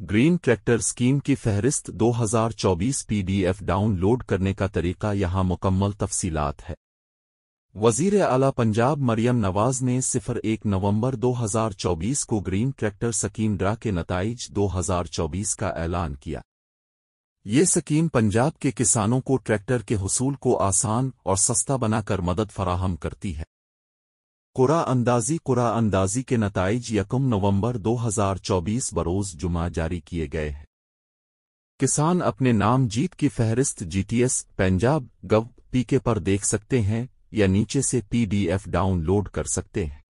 green tractor scheme की फहरिस्त 2024 PDF download करने का तरीका यहां मुकम्मल तफसीलात है वजीर अला पंजाब मरियम नवाज ने सिफर एक नवंबर 2024 को ग्रीन ट्रैक्टर सकीम ड्रा के नतज 2024 का ऐलान किया ये सकीम पंजाब के किसानों को ट्रैक्टर के हसूल को आसान और सस्ता बनाकर मदद फराहम करती है कुरा अंदाजी कुरा अंदाजी के नतज यकम नवंबर 2024 बरोज जुमा जारी किए गए हैं किसान अपने नाम जीत की फहरिस्त जीटीएस पंजाब गव पीके पर देख सकते हैं या नीचे से पीडीएफ डाउनलोड कर सकते हैं